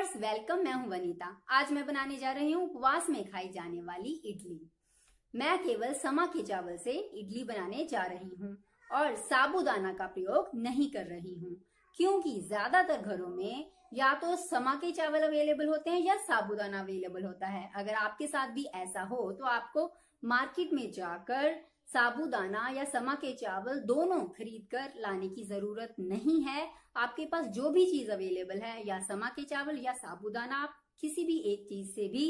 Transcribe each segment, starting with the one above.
viewers welcome मैं हूं वनीता आज मैं बनाने जा रही हूं उपवास में खाई जाने वाली इडली मैं केवल समा के चावल से इडली बनाने जा रही हूं और साबुदाना का प्रयोग नहीं कर रही हूं क्योंकि ज्यादातर घरों में या तो समा के चावल अवेलेबल होते हैं या साबुदाना अवेलेबल होता है अगर आपके साथ भी ऐसा हो तो आपको मार्केट में जाकर साबूदाना या समा के चावल दोनों खरीद कर लाने की जरूरत नहीं है आपके पास जो भी चीज अवेलेबल है या समा के चावल या साबूदाना आप किसी भी एक चीज से भी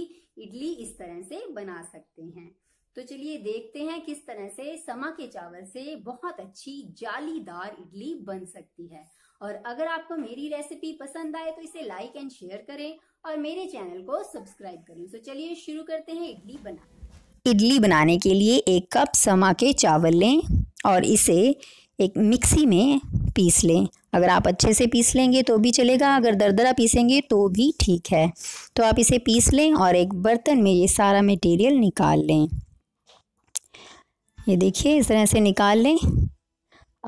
इडली इस तरह से बना सकते हैं तो चलिए देखते हैं किस तरह से समा के चावल से बहुत अच्छी जालीदार इडली बन सकती है और अगर आपको मेरी रेसिपी पसंद आए तो इसे लाइक एंड शेयर करें और मेरे चैनल को सब्सक्राइब करें तो चलिए शुरू करते हैं इडली बनाना इडली बनाने के लिए एक कप समा के चावल लें और इसे एक मिक्सी में पीस लें अगर आप अच्छे से पीस लेंगे तो भी चलेगा अगर दरदरा पीसेंगे तो भी ठीक है तो आप इसे पीस लें और एक बर्तन में ये सारा मटेरियल निकाल लें ये देखिए इस तरह से निकाल लें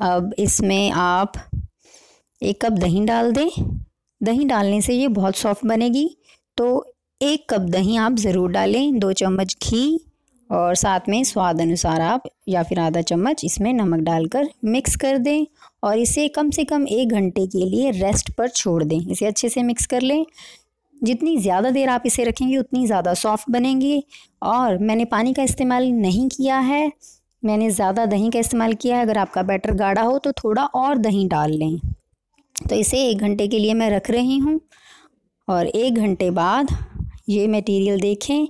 अब इसमें आप एक कप दही डाल दें दही डालने से ये बहुत सॉफ्ट बनेगी तो एक कप दही आप ज़रूर डालें दो चम्मच घी और साथ में स्वाद अनुसार आप या फिर आधा चम्मच इसमें नमक डालकर मिक्स कर दें और इसे कम से कम एक घंटे के लिए रेस्ट पर छोड़ दें इसे अच्छे से मिक्स कर लें जितनी ज़्यादा देर आप इसे रखेंगे उतनी ज़्यादा सॉफ्ट बनेंगे और मैंने पानी का इस्तेमाल नहीं किया है मैंने ज़्यादा दही का इस्तेमाल किया है अगर आपका बैटर गाढ़ा हो तो थोड़ा और दही डाल लें तो इसे एक घंटे के लिए मैं रख रही हूँ और एक घंटे बाद ये मटेरियल देखें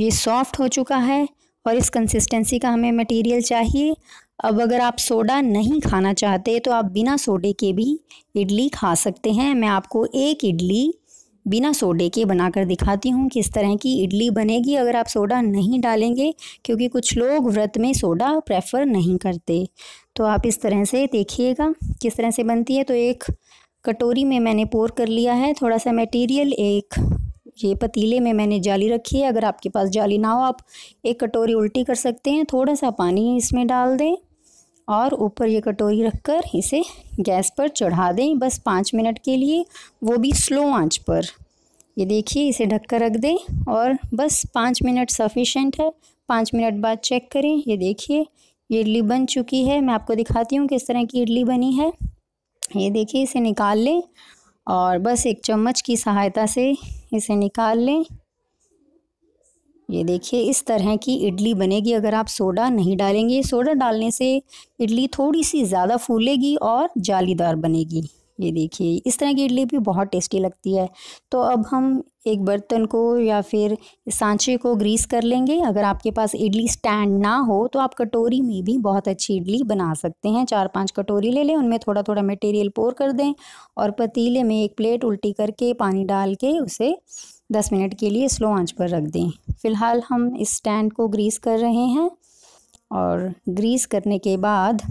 ये सॉफ्ट हो चुका है और इस कंसिस्टेंसी का हमें मटेरियल चाहिए अब अगर आप सोडा नहीं खाना चाहते तो आप बिना सोडे के भी इडली खा सकते हैं मैं आपको एक इडली बिना सोडे के बनाकर दिखाती हूँ किस तरह की इडली बनेगी अगर आप सोडा नहीं डालेंगे क्योंकि कुछ लोग व्रत में सोडा प्रेफर नहीं करते तो आप इस तरह से देखिएगा किस तरह से बनती है तो एक कटोरी में मैंने पोर कर लिया है थोड़ा सा मटेरियल एक ये पतीले में मैंने जाली रखी है अगर आपके पास जाली ना हो आप एक कटोरी उल्टी कर सकते हैं थोड़ा सा पानी इसमें डाल दें और ऊपर ये कटोरी रखकर इसे गैस पर चढ़ा दें बस पाँच मिनट के लिए वो भी स्लो आंच पर ये देखिए इसे ढक कर रख दें और बस पाँच मिनट सफिशेंट है पाँच मिनट बाद चेक करें ये देखिए ये इडली बन चुकी है मैं आपको दिखाती हूँ किस तरह की इडली बनी है ये देखिए इसे निकाल लें और बस एक चम्मच की सहायता से इसे निकाल लें ये देखिए इस तरह की इडली बनेगी अगर आप सोडा नहीं डालेंगे सोडा डालने से इडली थोड़ी सी ज़्यादा फूलेगी और जालीदार बनेगी ये देखिए इस तरह की इडली भी बहुत टेस्टी लगती है तो अब हम एक बर्तन को या फिर सांचे को ग्रीस कर लेंगे अगर आपके पास इडली स्टैंड ना हो तो आप कटोरी में भी बहुत अच्छी इडली बना सकते हैं चार पांच कटोरी ले लें उनमें थोड़ा थोड़ा मटेरियल पोर कर दें और पतीले में एक प्लेट उल्टी करके पानी डाल के उसे दस मिनट के लिए स्लो आँच पर रख दें फ़िलहाल हम इस स्टैंड को ग्रीस कर रहे हैं और ग्रीस करने के बाद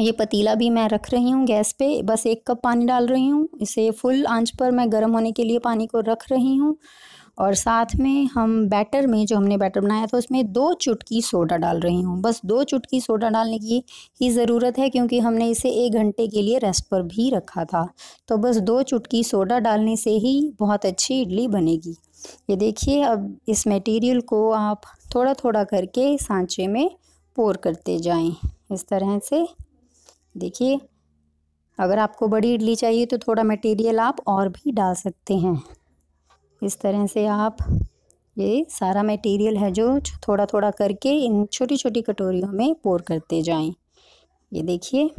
ये पतीला भी मैं रख रही हूँ गैस पे बस एक कप पानी डाल रही हूँ इसे फुल आंच पर मैं गर्म होने के लिए पानी को रख रही हूँ और साथ में हम बैटर में जो हमने बैटर बनाया था उसमें दो चुटकी सोडा डाल रही हूँ बस दो चुटकी सोडा डालने की ही ज़रूरत है क्योंकि हमने इसे एक घंटे के लिए रेस्ट पर भी रखा था तो बस दो चुटकी सोडा डालने से ही बहुत अच्छी इडली बनेगी ये देखिए अब इस मटेरियल को आप थोड़ा थोड़ा करके सांचे में पोर करते जाएँ इस तरह से देखिए अगर आपको बड़ी इडली चाहिए तो थोड़ा मटेरियल आप और भी डाल सकते हैं इस तरह से आप ये सारा मटेरियल है जो थोड़ा थोड़ा करके इन छोटी छोटी कटोरियों में पोर करते जाएं ये देखिए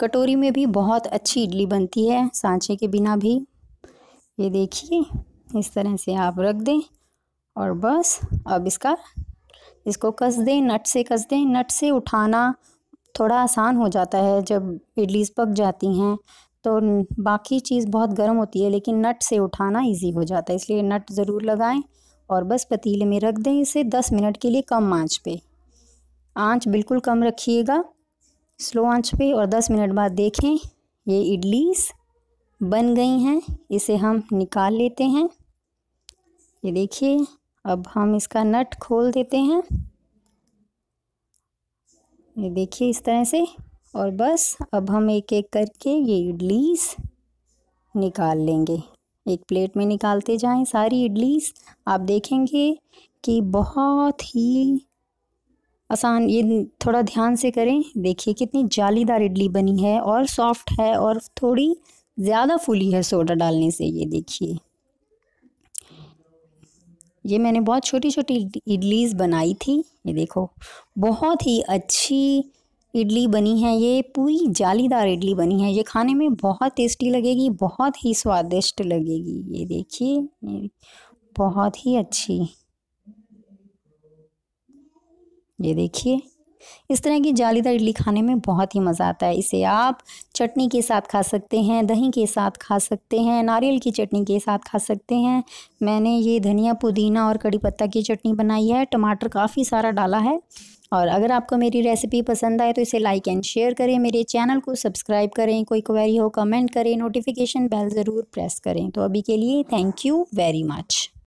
कटोरी में भी बहुत अच्छी इडली बनती है सांचे के बिना भी ये देखिए इस तरह से आप रख दें और बस अब इसका इसको कस दें नट से कस दें नट से उठाना थोड़ा आसान हो जाता है जब इडलीस पक जाती हैं तो बाकी चीज़ बहुत गर्म होती है लेकिन नट से उठाना इजी हो जाता है इसलिए नट ज़रूर लगाएं और बस पतीले में रख दें इसे दस मिनट के लिए कम आंच पे आंच बिल्कुल कम रखिएगा स्लो आंच पे और दस मिनट बाद देखें ये इडलीस बन गई हैं इसे हम निकाल लेते हैं ये देखिए अब हम इसका नट खोल देते हैं ये देखिए इस तरह से और बस अब हम एक एक करके ये इडलीस निकाल लेंगे एक प्लेट में निकालते जाएं सारी इडलीस आप देखेंगे कि बहुत ही आसान ये थोड़ा ध्यान से करें देखिए कितनी जालीदार इडली बनी है और सॉफ्ट है और थोड़ी ज़्यादा फूली है सोडा डालने से ये देखिए ये मैंने बहुत छोटी छोटी इडलीज़ बनाई थी ये देखो बहुत ही अच्छी इडली बनी है ये पूरी जालीदार इडली बनी है ये खाने में बहुत टेस्टी लगेगी बहुत ही स्वादिष्ट लगेगी ये देखिए बहुत ही अच्छी ये देखिए इस तरह की जालीदार इडली खाने में बहुत ही मज़ा आता है इसे आप चटनी के साथ खा सकते हैं दही के साथ खा सकते हैं नारियल की चटनी के साथ खा सकते हैं मैंने ये धनिया पुदीना और कड़ी पत्ता की चटनी बनाई है टमाटर काफ़ी सारा डाला है और अगर आपको मेरी रेसिपी पसंद आए तो इसे लाइक एंड शेयर करें मेरे चैनल को सब्सक्राइब करें कोई क्वेरी हो कमेंट करें नोटिफिकेशन बेल ज़रूर प्रेस करें तो अभी के लिए थैंक यू वेरी मच